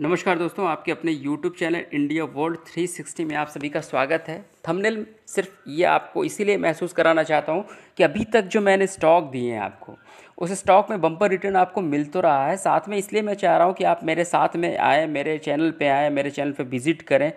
नमस्कार दोस्तों आपके अपने YouTube चैनल इंडिया वर्ल्ड 360 में आप सभी का स्वागत है थंबनेल सिर्फ ये आपको इसीलिए महसूस कराना चाहता हूँ कि अभी तक जो मैंने स्टॉक दिए हैं आपको उस स्टॉक में बम्पर रिटर्न आपको मिल तो रहा है साथ में इसलिए मैं चाह रहा हूँ कि आप मेरे साथ में आए मेरे चैनल पे आए मेरे चैनल पे विज़िट करें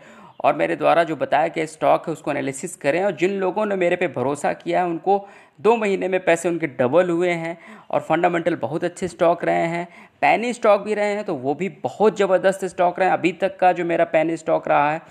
और मेरे द्वारा जो बताया गया स्टॉक है उसको एनालिसिस करें और जिन लोगों ने मेरे पे भरोसा किया है उनको दो महीने में पैसे उनके डबल हुए हैं और फंडामेंटल बहुत अच्छे स्टॉक रहे हैं पैनी स्टॉक भी रहे हैं तो वो भी बहुत ज़बरदस्त स्टॉक रहे हैं अभी तक का जो मेरा पैनी स्टॉक रहा है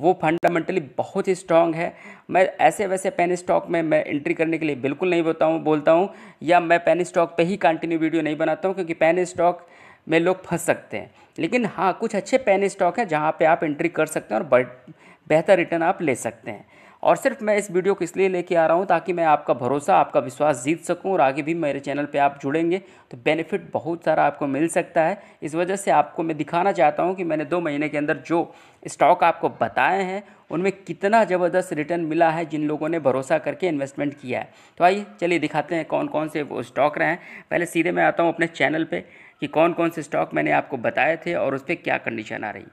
वो फंडामेंटली बहुत ही स्ट्रांग है मैं ऐसे वैसे पेन स्टॉक में मैं एंट्री करने के लिए बिल्कुल नहीं बताऊँ बोलता हूँ या मैं पेन स्टॉक पे ही कंटिन्यू वीडियो नहीं बनाता हूँ क्योंकि पेन स्टॉक में लोग फंस सकते हैं लेकिन हाँ कुछ अच्छे पेन स्टॉक हैं जहाँ पे आप एंट्री कर सकते हैं और बेहतर रिटर्न आप ले सकते हैं और सिर्फ मैं इस वीडियो को इसलिए लेके आ रहा हूँ ताकि मैं आपका भरोसा आपका विश्वास जीत सकूँ और आगे भी मेरे चैनल पे आप जुड़ेंगे तो बेनिफिट बहुत सारा आपको मिल सकता है इस वजह से आपको मैं दिखाना चाहता हूँ कि मैंने दो महीने के अंदर जो स्टॉक आपको बताए हैं उनमें कितना ज़बरदस्त रिटर्न मिला है जिन लोगों ने भरोसा करके इन्वेस्टमेंट किया है तो आइए चलिए दिखाते हैं कौन कौन से वो स्टॉक रहे हैं पहले सीधे मैं आता हूँ अपने चैनल पर कि कौन कौन से स्टॉक मैंने आपको बताए थे और उस पर क्या कंडीशन आ रही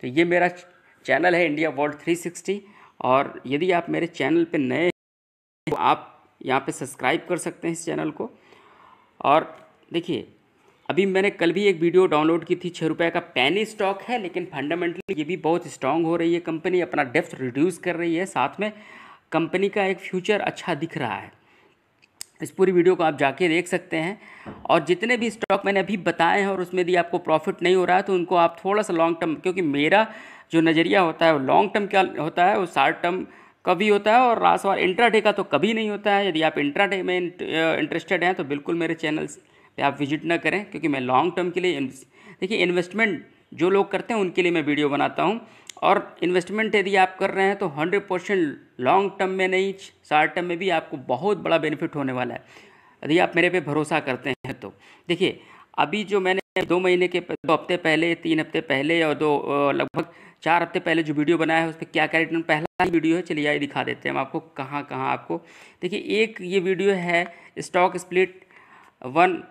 तो ये मेरा चैनल है इंडिया वर्ल्ड 360 और यदि आप मेरे चैनल पे नए तो आप यहाँ पे सब्सक्राइब कर सकते हैं इस चैनल को और देखिए अभी मैंने कल भी एक वीडियो डाउनलोड की थी छः रुपये का पैनी स्टॉक है लेकिन फंडामेंटली ये भी बहुत स्ट्रांग हो रही है कंपनी अपना डेफ्थ रिड्यूस कर रही है साथ में कंपनी का एक फ्यूचर अच्छा दिख रहा है इस पूरी वीडियो को आप जाके देख सकते हैं और जितने भी स्टॉक मैंने अभी बताए हैं और उसमें यदि आपको प्रॉफिट नहीं हो रहा है तो उनको आप थोड़ा सा लॉन्ग टर्म क्योंकि मेरा जो नज़रिया होता है वो लॉन्ग टर्म का होता है वो शार्ट टर्म कभी होता है और रासवार इंट्राडे का तो कभी नहीं होता है यदि आप इंट्राडे में इंटरेस्टेड हैं तो बिल्कुल मेरे चैनल पर आप विजिट ना करें क्योंकि मैं लॉन्ग टर्म के लिए देखिए इन्वेस्टमेंट जो लोग करते हैं उनके लिए मैं वीडियो बनाता हूँ और इन्वेस्टमेंट यदि आप कर रहे हैं तो हंड्रेड परसेंट लॉन्ग टर्म में नहीं शॉर्ट टर्म में भी आपको बहुत बड़ा बेनिफिट होने वाला है यदि आप मेरे पे भरोसा करते हैं तो देखिए अभी जो मैंने दो महीने के दो हफ्ते पहले तीन हफ्ते पहले और दो लगभग चार हफ्ते पहले जो वीडियो बनाया है उस पर क्या क्या रिटर्न पहला वीडियो है चलिए आइए दिखा देते हैं हम आपको कहाँ कहाँ आपको देखिए एक ये वीडियो है स्टॉक स्प्लिट वन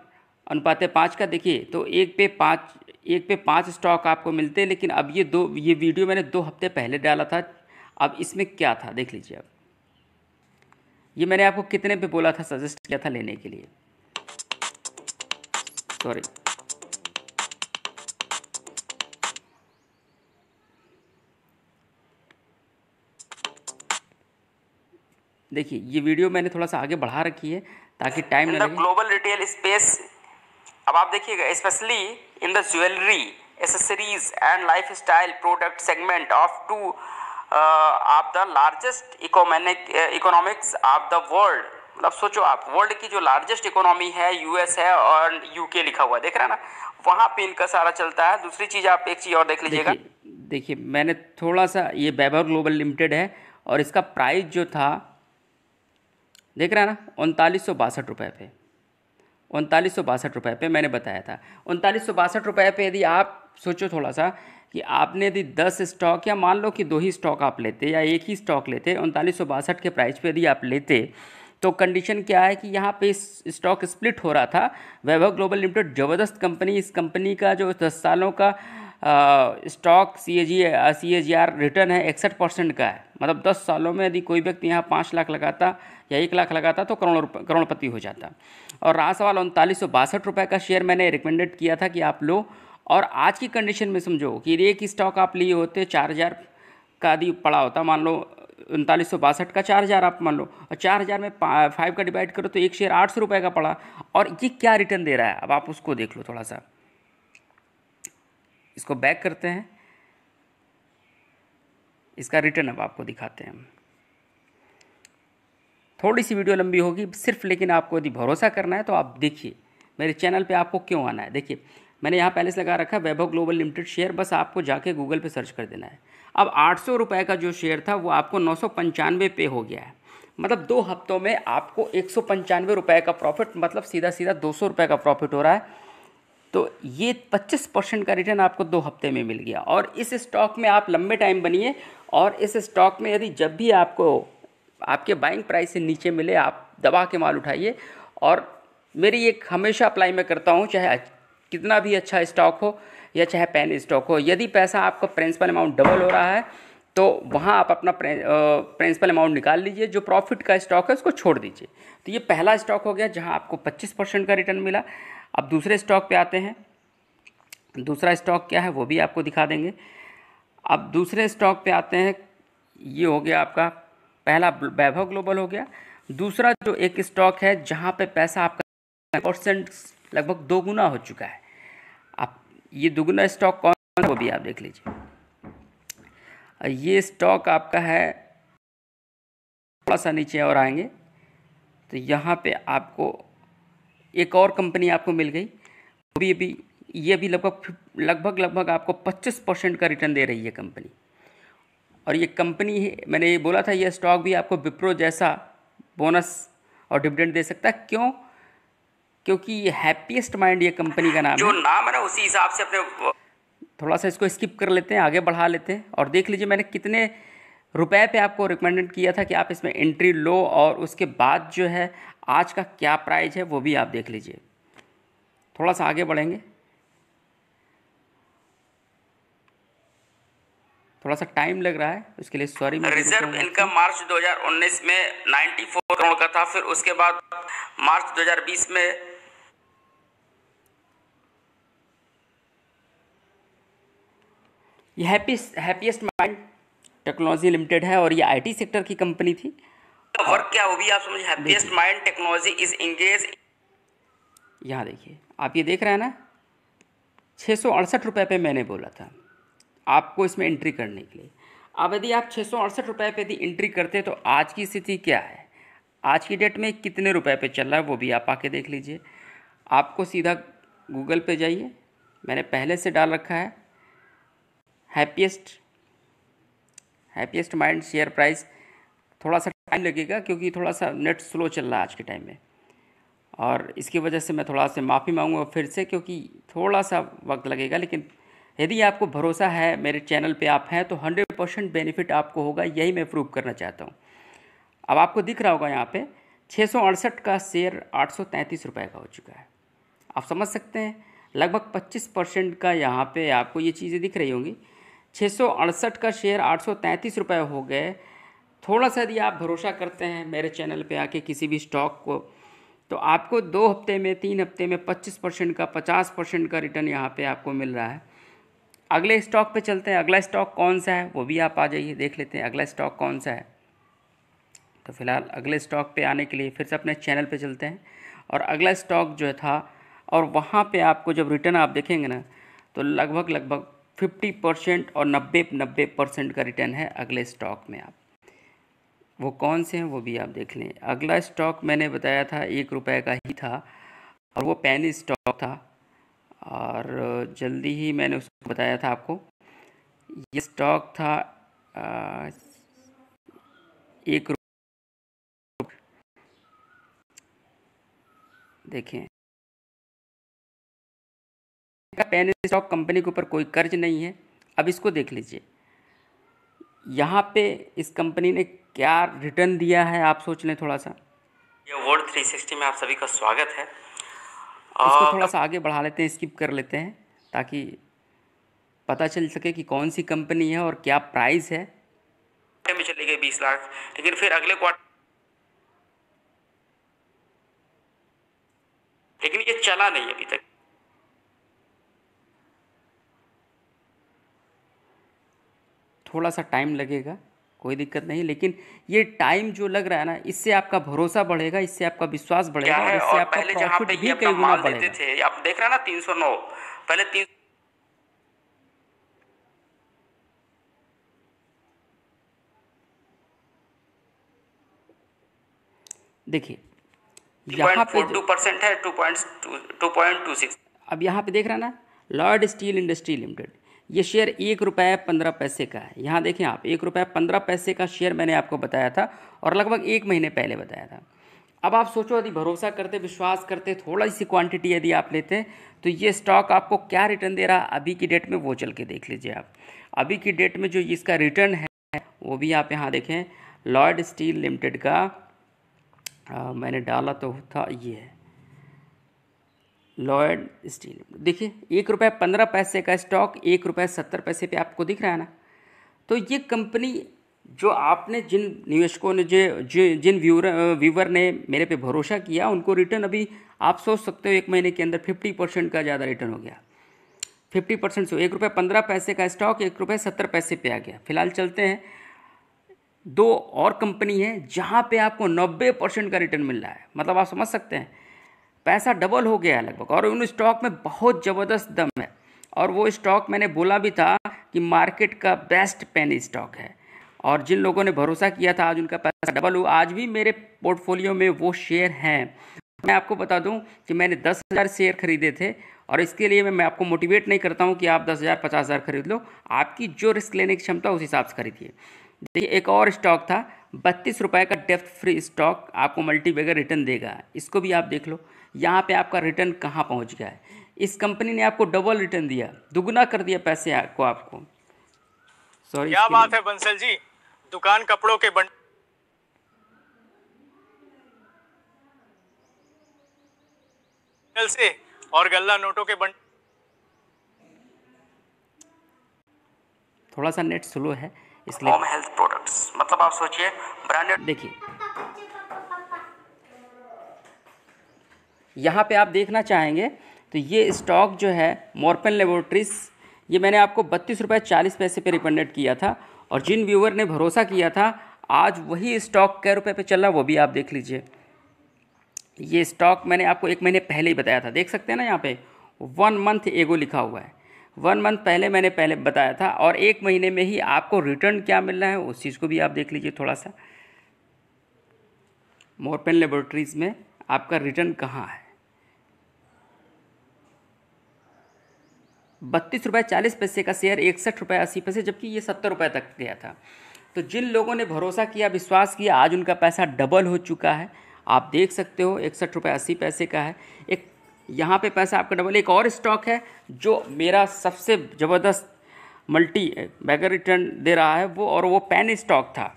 अनुपात है पाँच का देखिए तो एक पे पाँच एक पे पाँच स्टॉक आपको मिलते हैं लेकिन अब ये दो ये वीडियो मैंने दो हफ्ते पहले डाला था अब इसमें क्या था देख लीजिए अब ये मैंने आपको कितने पे बोला था सजेस्ट किया था लेने के लिए सॉरी देखिए ये वीडियो मैंने थोड़ा सा आगे बढ़ा रखी है ताकि टाइम ग्लोबल रिटेल स्पेस अब आप देखिएगा specially in the jewellery accessories and lifestyle product segment of two of the largest economic economics of the world मतलब सोचो आप वर्ल्ड की जो लार्जेस्ट इकोनॉमी है यूएस है और यूके लिखा हुआ है देख रहे हैं ना वहाँ पे इनका सारा चलता है दूसरी चीज़ आप एक चीज़ और देख लीजिएगा देखिए मैंने थोड़ा सा ये वैभव ग्लोबल लिमिटेड है और इसका प्राइस जो था देख रहे हैं ना उनतालीस सौ बासठ रुपये पे उनतालीस सौ बासठ रुपये पर मैंने बताया था उनतालीस सौ बासठ रुपये पर यदि आप सोचो थोड़ा सा कि आपने यदि दस स्टॉक या मान लो कि दो ही स्टॉक आप लेते या एक ही स्टॉक लेते उनतालीस सौ बासठ के प्राइस पे यदि आप लेते तो कंडीशन क्या है कि यहाँ पे स्टॉक स्प्लिट हो रहा था वैभव ग्लोबल लिमिटेड ज़बरदस्त कंपनी इस कंपनी का जो दस सालों का stock C A G C A G R return है इकसठ परसेंट का है मतलब दस सालों में यदि कोई व्यक्ति यहाँ पाँच लाख लगाता या एक लाख लगाता तो करोड़ करोड़पति हो जाता और रास सवाल उनतालीस सौ बासठ रुपये का शेयर मैंने रिकमेंडेड किया था कि आप लो और आज की कंडीशन में समझो कि एक स्टॉक आप लिए होते चार हज़ार का यदि पड़ा होता मान लो उनतालीस सौ बासठ का चार हज़ार आप मान लो और चार हज़ार में फाइव का डिवाइड करो तो एक शेयर आठ सौ रुपये का पड़ा और ये क्या रिटर्न दे रहा है अब आप उसको देख लो थोड़ा सा इसको बैक करते हैं इसका रिटर्न अब आपको दिखाते हैं हम थोड़ी सी वीडियो लंबी होगी सिर्फ लेकिन आपको यदि भरोसा करना है तो आप देखिए मेरे चैनल पे आपको क्यों आना है देखिए मैंने यहाँ पहले से लगा रखा है वैभव ग्लोबल लिमिटेड शेयर बस आपको जाके गूगल पे सर्च कर देना है अब आठ सौ का जो शेयर था वो आपको नौ पे हो गया है मतलब दो हफ्तों में आपको एक रुपए का प्रॉफिट मतलब सीधा सीधा दो रुपए का प्रॉफिट हो रहा है तो ये 25 परसेंट का रिटर्न आपको दो हफ्ते में मिल गया और इस स्टॉक में आप लंबे टाइम बनिए और इस स्टॉक में यदि जब भी आपको आपके बाइंग प्राइस से नीचे मिले आप दबा के माल उठाइए और मेरी एक हमेशा अप्लाई मैं करता हूँ चाहे कितना भी अच्छा स्टॉक हो या चाहे पेन स्टॉक हो यदि पैसा आपका प्रिंसिपल अमाउंट डबल हो रहा है तो वहाँ आप अपना प्रिंसिपल अमाउंट निकाल लीजिए जो प्रॉफिट का स्टॉक है उसको छोड़ दीजिए तो ये पहला स्टॉक हो गया जहाँ आपको 25 परसेंट का रिटर्न मिला अब दूसरे स्टॉक पे आते हैं दूसरा स्टॉक क्या है वो भी आपको दिखा देंगे अब दूसरे स्टॉक पे आते हैं ये हो गया आपका पहला वैभव ग्लोबल हो गया दूसरा जो एक स्टॉक है जहाँ पे पैसा आपका परसेंट लगभग दोगुना हो चुका है आप ये दोगुना स्टॉक कौन वो भी आप देख लीजिए ये स्टॉक आपका है थोड़ा सा नीचे और आएंगे तो यहाँ पे आपको एक और कंपनी आपको मिल गई वो भी अभी ये भी लगभग लगभग लगभग आपको 25 परसेंट का रिटर्न दे रही है कंपनी और ये कंपनी है मैंने ये बोला था ये स्टॉक भी आपको विप्रो जैसा बोनस और डिविडेंड दे सकता है क्यों क्योंकि ये हैप्पीएस्ट माइंड ये कंपनी का नाम जो है नाम है ना उसी हिसाब से अपने थोड़ा सा इसको स्किप कर लेते हैं आगे बढ़ा लेते हैं और देख लीजिए मैंने कितने रुपए पे आपको रिकमेंडेड किया था कि आप इसमें एंट्री लो और उसके बाद जो है आज का क्या प्राइस है वो भी आप देख लीजिए थोड़ा सा आगे बढ़ेंगे थोड़ा सा टाइम लग रहा है उसके लिए सॉरी रिजर्व इनकम मार्च 2019 में 94 करोड़ का था फिर उसके बाद मार्च 2020 में ये हैप्पीस्ट माइंड टेक्नोलॉजी लिमिटेड है और ये आईटी सेक्टर की कंपनी थी और क्या वो भी आप समझ Happiest Mind Technology is engage यहाँ देखिए आप ये देख रहे हैं ना छः सौ अड़सठ रुपये पे मैंने बोला था आपको इसमें एंट्री करने के लिए अब यदि आप छः सौ अड़सठ रुपये पर यदि एंट्री करते तो आज की स्थिति क्या है आज की डेट में कितने रुपए पे चल रहा है वो भी आप आके देख लीजिए आपको सीधा गूगल पे जाइए मैंने पहले से डाल रखा है Happiest Happiest Mind share price थोड़ा सा टाइम लगेगा क्योंकि थोड़ा सा नेट स्लो चल रहा है आज के टाइम में और इसकी वजह से मैं थोड़ा सा माफ़ी मांगूंगा फिर से क्योंकि थोड़ा सा वक्त लगेगा लेकिन यदि आपको भरोसा है मेरे चैनल पे आप हैं तो 100 परसेंट बेनिफिट आपको होगा यही मैं प्रूव करना चाहता हूँ अब आपको दिख रहा होगा यहाँ पे छः का शेयर आठ रुपए का हो चुका है आप समझ सकते हैं लगभग 25 परसेंट का यहाँ पे आपको ये चीज़ें दिख रही होंगी छः का शेयर आठ रुपए हो गए थोड़ा सा यदि आप भरोसा करते हैं मेरे चैनल पर आके किसी भी स्टॉक को तो आपको दो हफ्ते में तीन हफ्ते में पच्चीस परसेंट का पचास परसेंट का रिटर्न यहाँ पर आपको मिल रहा है अगले स्टॉक पे चलते हैं अगला स्टॉक कौन सा है वो भी आप आ जाइए देख लेते हैं अगला स्टॉक कौन सा है तो फिलहाल अगले स्टॉक पे आने के लिए फिर से अपने चैनल पे चलते हैं और अगला स्टॉक जो था और वहाँ पे आपको जब रिटर्न आप देखेंगे ना तो लगभग लगभग फिफ्टी परसेंट और नब्बे नब्बे परसेंट का रिटर्न है अगले स्टॉक में आप वो कौन से हैं वो भी आप देख लें अगला स्टॉक मैंने बताया था एक रुपये का ही था और वो पैनी स्टॉक था और जल्दी ही मैंने उसको बताया था आपको ये स्टॉक था एक देखें पेन स्टॉक कंपनी के ऊपर कोई कर्ज नहीं है अब इसको देख लीजिए यहाँ पे इस कंपनी ने क्या रिटर्न दिया है आप सोच लें थोड़ा सा ये वर्ल्ड 360 में आप सभी का स्वागत है इसको थोड़ा सा आगे बढ़ा लेते हैं स्किप कर लेते हैं ताकि पता चल सके कि कौन सी कंपनी है और क्या प्राइस है में चली गई बीस लाख लेकिन फिर अगले क्वार्टर लेकिन ये चला नहीं अभी तक थोड़ा सा टाइम लगेगा कोई दिक्कत नहीं लेकिन ये टाइम जो लग रहा है ना इससे आपका भरोसा बढ़ेगा इससे आपका विश्वास बढ़ेगा और इससे आपका पहले जहाँ पे भी कई गुना बढ़ेगा थे आप देख रहे हैं ना तीन सौ नौ पहले तीन देखिए यहाँ पे टू परसेंट है two point two point two six अब यहाँ पे देख रहे हैं ना लॉर्ड स्टील इंडस्ट्री लिमिटेड ये शेयर एक रुपये पंद्रह पैसे का है यहाँ देखें आप एक रुपये पंद्रह पैसे का शेयर मैंने आपको बताया था और लगभग एक महीने पहले बताया था अब आप सोचो यदि भरोसा करते विश्वास करते थोड़ा सी क्वांटिटी यदि आप लेते तो ये स्टॉक आपको क्या रिटर्न दे रहा अभी की डेट में वो चल के देख लीजिए आप अभी की डेट में जो इसका रिटर्न है वो भी आप यहाँ देखें लॉयड स्टील लिमिटेड का आ, मैंने डाला तो था ये है लॉयड स्टील देखिए एक रुपये पंद्रह पैसे का स्टॉक एक रुपये सत्तर पैसे पे आपको दिख रहा है ना तो ये कंपनी जो आपने जिन निवेशकों ने जो जिन व्यूर व्यूवर ने मेरे पे भरोसा किया उनको रिटर्न अभी आप सोच सकते हो एक महीने के अंदर फिफ्टी परसेंट का ज़्यादा रिटर्न हो गया फिफ्टी परसेंट से एक रुपये पंद्रह पैसे का स्टॉक एक रुपये सत्तर पैसे पे आ गया फिलहाल चलते हैं दो और कंपनी है जहाँ पे आपको नब्बे परसेंट का रिटर्न मिल रहा है मतलब आप समझ सकते हैं पैसा डबल हो गया है लगभग और उन स्टॉक में बहुत ज़बरदस्त दम है और वो स्टॉक मैंने बोला भी था कि मार्केट का बेस्ट पेन स्टॉक है और जिन लोगों ने भरोसा किया था आज उनका पैसा डबल हुआ आज भी मेरे पोर्टफोलियो में वो शेयर हैं मैं आपको बता दूं कि मैंने दस हज़ार शेयर खरीदे थे और इसके लिए मैं आपको मोटिवेट नहीं करता हूं कि आप दस हज़ार पचास हज़ार खरीद लो आपकी जो रिस्क लेने की क्षमता उस हिसाब से खरीदिए देखिए एक और स्टॉक था बत्तीस रुपये का डेफ फ्री स्टॉक आपको मल्टीबैगर रिटर्न देगा इसको भी आप देख लो यहाँ पे आपका रिटर्न कहाँ पहुँच गया है इस कंपनी ने आपको डबल रिटर्न दिया दुगुना कर दिया पैसे को आपको सॉरी क्या बात है बंसल जी दुकान कपड़ों के बन से और गल्ला नोटों के बन थोड़ा सा नेट स्लो है इसलिए हेल्थ प्रोडक्ट्स मतलब आप सोचिए ब्रांडेड देखिए यहाँ पे आप देखना चाहेंगे तो ये स्टॉक जो है मॉर्पन लेबोरेटरीज ये मैंने आपको बत्तीस रुपये चालीस पैसे पर रिकमेंडेड किया था और जिन व्यूअर ने भरोसा किया था आज वही स्टॉक कै रुपये पर चल रहा वो भी आप देख लीजिए ये स्टॉक मैंने आपको एक महीने पहले ही बताया था देख सकते हैं ना यहाँ पे वन मंथ एगो लिखा हुआ है वन मंथ पहले मैंने पहले बताया था और एक महीने में ही आपको रिटर्न क्या मिल रहा है उस चीज़ को भी आप देख लीजिए थोड़ा सा मोरपेन लेबोरेटरीज़ में आपका रिटर्न कहाँ है बत्तीस रुपये चालीस पैसे का शेयर इकसठ रुपये अस्सी पैसे जबकि ये सत्तर रुपये तक गया था तो जिन लोगों ने भरोसा किया विश्वास किया आज उनका पैसा डबल हो चुका है आप देख सकते हो इकसठ रुपये अस्सी पैसे का है एक यहाँ पे पैसा आपका डबल एक और स्टॉक है जो मेरा सबसे ज़बरदस्त मल्टी बैगर रिटर्न दे रहा है वो और वो पेन स्टॉक था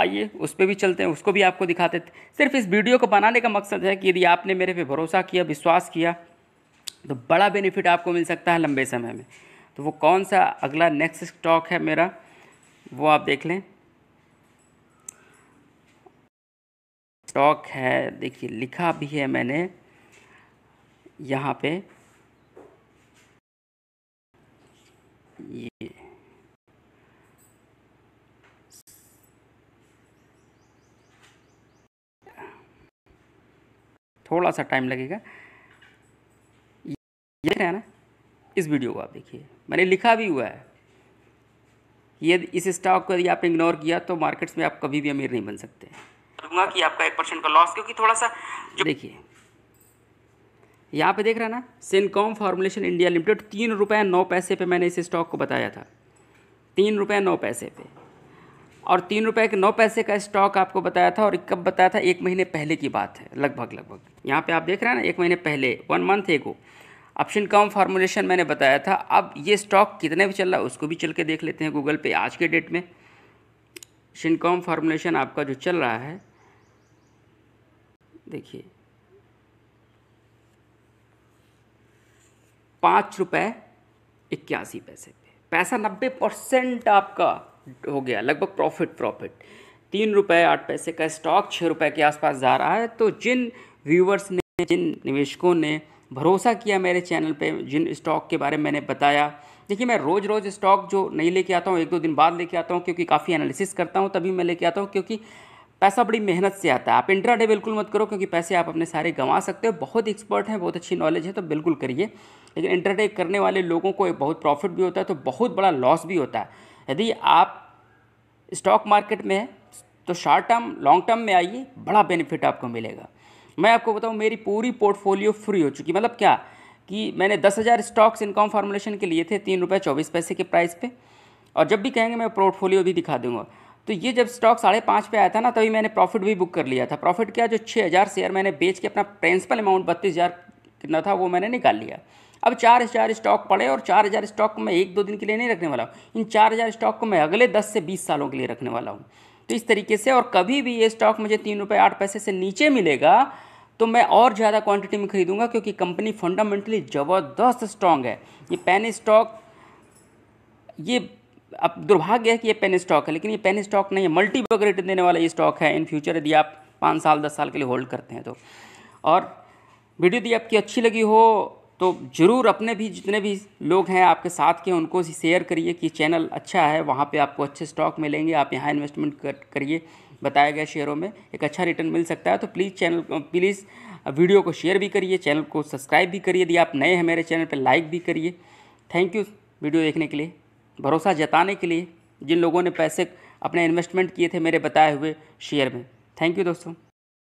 आइए उस पर भी चलते हैं उसको भी आपको दिखाते थे सिर्फ इस वीडियो को बनाने का मकसद है कि यदि आपने मेरे पे भरोसा किया विश्वास किया तो बड़ा बेनिफिट आपको मिल सकता है लंबे समय में तो वो कौन सा अगला नेक्स्ट स्टॉक है मेरा वो आप देख लें स्टॉक है देखिए लिखा भी है मैंने यहाँ पे ये थोड़ा सा टाइम लगेगा देख रहे हैं ना इस वीडियो को आप देखिए मैंने लिखा भी हुआ है ये इस स्टॉक को यदि आप इग्नोर किया तो मार्केट्स में आप कभी भी अमीर नहीं बन सकते दूंगा कि आपका एक परसेंट का लॉस क्योंकि थोड़ा सा देखिए यहाँ पे देख रहे हैं ना सिनकॉम फार्मुलेशन इंडिया लिमिटेड तीन रुपये नौ पैसे पे मैंने इस स्टॉक को बताया था तीन रुपये नौ पैसे पे और तीन रुपये के नौ पैसे का स्टॉक आपको बताया था और कब बताया था एक महीने पहले की बात है लगभग लगभग यहाँ पे आप देख रहे हैं ना एक महीने पहले one month ago option cum formulation मैंने बताया था अब ये स्टॉक कितने पे चल रहा है उसको भी चल के देख लेते हैं गूगल पे आज के डेट में शिनकॉम फार्मूलेशन आपका जो चल रहा है देखिए पाँच रुपये इक्यासी पैसे पे पैसा नब्बे परसेंट आपका हो गया लगभग प्रॉफिट प्रॉफिट तीन रुपये आठ पैसे का स्टॉक छः रुपये के आसपास जा रहा है तो जिन व्यूवर्स ने जिन निवेशकों ने भरोसा किया मेरे चैनल पे जिन स्टॉक के बारे में मैंने बताया देखिए मैं रोज़ रोज़ स्टॉक जो नहीं लेके आता हूँ एक दो दिन बाद लेके आता हूँ क्योंकि काफ़ी एनालिसिस करता हूँ तभी मैं लेके आता हूँ क्योंकि पैसा बड़ी मेहनत से आता है आप इंट्रा बिल्कुल मत करो क्योंकि पैसे आप अपने सारे गंवा सकते हो बहुत एक्सपर्ट हैं बहुत अच्छी नॉलेज है तो बिल्कुल करिए लेकिन इंट्रा करने वाले लोगों को बहुत प्रॉफिट भी होता है तो बहुत बड़ा लॉस भी होता है यदि आप स्टॉक मार्केट में हैं तो शॉर्ट टर्म लॉन्ग टर्म में आइए बड़ा बेनिफिट आपको मिलेगा मैं आपको बताऊँ मेरी पूरी पोर्टफोलियो फ्री हो चुकी मतलब क्या कि मैंने दस हज़ार स्टॉक्स इनकम फार्मोलेशन के लिए थे तीन रुपये चौबीस पैसे के प्राइस पे और जब भी कहेंगे मैं पोर्टफोलियो भी दिखा दूंगा तो ये जब स्टॉक साढ़े पाँच पे आया था ना तभी मैंने प्रॉफिट भी बुक कर लिया था प्रॉफिट क्या जो छः हज़ार शेयर मैंने बेच के अपना प्रिंसिपल अमाउंट बत्तीस हज़ार कितना था वो मैंने निकाल लिया अब चार हज़ार स्टॉक पड़े और चार हज़ार स्टॉक को मैं एक दो दिन के लिए नहीं रखने वाला हूँ इन चार हज़ार स्टॉक को मैं अगले दस से बीस सालों के लिए रखने वाला हूँ तो इस तरीके से और कभी भी ये स्टॉक मुझे तीन रुपये आठ पैसे से नीचे मिलेगा तो मैं और ज़्यादा क्वांटिटी में खरीदूंगा क्योंकि कंपनी फंडामेंटली ज़बरदस्त स्ट्रांग है ये पेन स्टॉक ये अब दुर्भाग्य है कि ये पेन स्टॉक है लेकिन ये पेन स्टॉक नहीं है मल्टी रिटर्न देने वाला ये स्टॉक है इन फ्यूचर यदि आप पाँच साल दस साल के लिए होल्ड करते हैं तो और वीडियो यदि आपकी अच्छी लगी हो तो ज़रूर अपने भी जितने भी लोग हैं आपके साथ के उनको शेयर करिए कि चैनल अच्छा है वहाँ पे आपको अच्छे स्टॉक मिलेंगे आप यहाँ इन्वेस्टमेंट कर करिए बताए गए शेयरों में एक अच्छा रिटर्न मिल सकता है तो प्लीज़ चैनल प्लीज़ वीडियो को शेयर भी करिए चैनल को सब्सक्राइब भी करिए यदि आप नए हैं मेरे चैनल पर लाइक भी करिए थैंक यू वीडियो देखने के लिए भरोसा जताने के लिए जिन लोगों ने पैसे अपने इन्वेस्टमेंट किए थे मेरे बताए हुए शेयर में थैंक यू दोस्तों